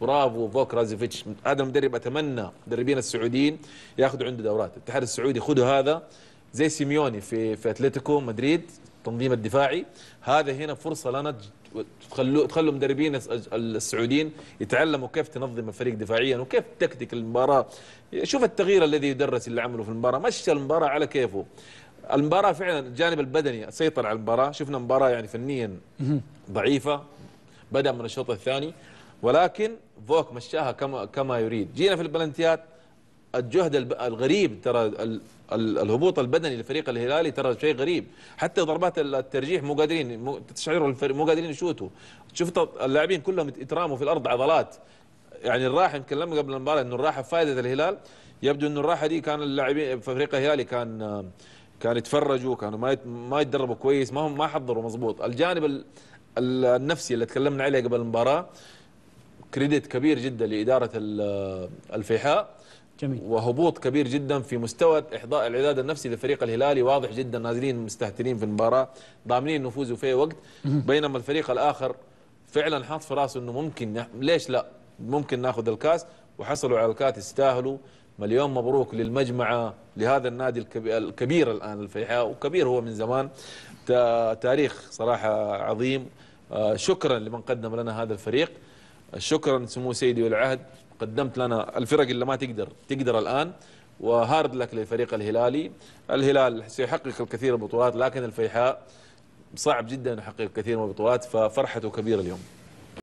برافو فوك رازيفيتش هذا المدرب اتمنى مدربين السعوديين ياخذوا عنده دورات الاتحاد السعودي خذوا هذا زي سيميوني في في اتلتيكو مدريد التنظيم الدفاعي هذا هنا فرصه لنا تخلوا تخلوا مدربين السعوديين يتعلموا كيف تنظم الفريق دفاعيا وكيف تكتيك المباراه شوف التغيير الذي يدرس اللي عمله في المباراه مشى المباراه على كيفه المباراه فعلا الجانب البدني سيطر على المباراه شفنا مباراه يعني فنيا ضعيفه بدا من الشوط الثاني ولكن فوك مشاها كما كما يريد جينا في البلنتيات الجهد الغريب ترى الهبوط البدني للفريق الهلالي ترى شيء غريب حتى ضربات الترجيح مو قادرين تشعروا مو قادرين يشوتوا شفت اللاعبين كلهم يتراموا في الارض عضلات يعني الراحه يمكن لما قبل المباراه انه الراحه فائده الهلال يبدو انه الراحه دي كان اللاعبين في فريق الهلالي كان كان يتفرجوا كانوا ما ما يتدربوا كويس ما هم ما حضروا مضبوط الجانب النفسي اللي تكلمنا عليه قبل المباراه كريدت كبير جدا لإدارة الفيحاء جميل. وهبوط كبير جدا في مستوى إحضاء الإعداد النفسي للفريق الهلالي واضح جدا نازلين مستهترين في المباراة ضامنين نفوزه في وقت بينما الفريق الآخر فعلا حاط في راسه أنه ممكن ليش لا ممكن ناخذ الكاس وحصلوا على الكاس يستاهلوا مليون مبروك للمجمعة لهذا النادي الكبير الآن الفيحاء وكبير هو من زمان تاريخ صراحة عظيم آه، شكرا لمن قدم لنا هذا الفريق شكرا سمو سيدي والعهد قدمت لنا الفرق اللي ما تقدر تقدر الآن وهارد لك للفريق الهلالي الهلال سيحقق الكثير من البطولات لكن الفيحاء صعب جدا يحقق الكثير من البطولات ففرحته كبيرة اليوم